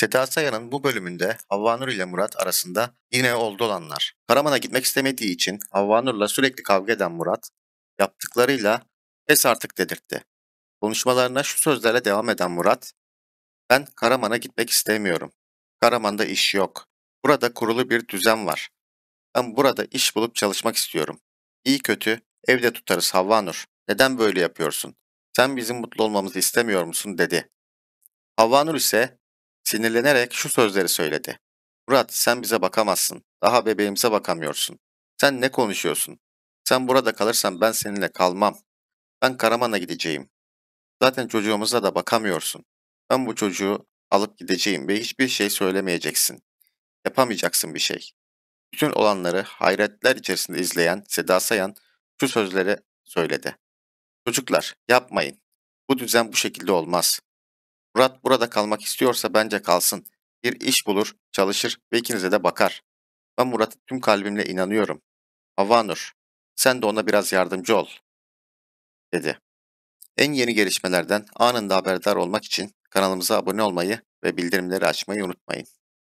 Seda Sayan'ın bu bölümünde Havvanur ile Murat arasında yine oldu olanlar. Karaman'a gitmek istemediği için Havvanur'la sürekli kavga eden Murat, yaptıklarıyla es artık dedirtti. Konuşmalarına şu sözlerle devam eden Murat, ben Karaman'a gitmek istemiyorum. Karaman'da iş yok. Burada kurulu bir düzen var. Ben burada iş bulup çalışmak istiyorum. İyi kötü evde tutarız Havvanur. Neden böyle yapıyorsun? Sen bizim mutlu olmamızı istemiyor musun dedi. Havvanur ise Sinirlenerek şu sözleri söyledi. Murat sen bize bakamazsın. Daha bebeğimize bakamıyorsun. Sen ne konuşuyorsun? Sen burada kalırsan ben seninle kalmam. Ben Karaman'a gideceğim. Zaten çocuğumuza da bakamıyorsun. Ben bu çocuğu alıp gideceğim ve hiçbir şey söylemeyeceksin. Yapamayacaksın bir şey. Bütün olanları hayretler içerisinde izleyen Seda Sayan şu sözleri söyledi. Çocuklar yapmayın. Bu düzen bu şekilde olmaz. Murat burada kalmak istiyorsa bence kalsın. Bir iş bulur, çalışır ve ikinize de bakar. Ben Murat'a tüm kalbimle inanıyorum. Havanur, sen de ona biraz yardımcı ol, dedi. En yeni gelişmelerden anında haberdar olmak için kanalımıza abone olmayı ve bildirimleri açmayı unutmayın.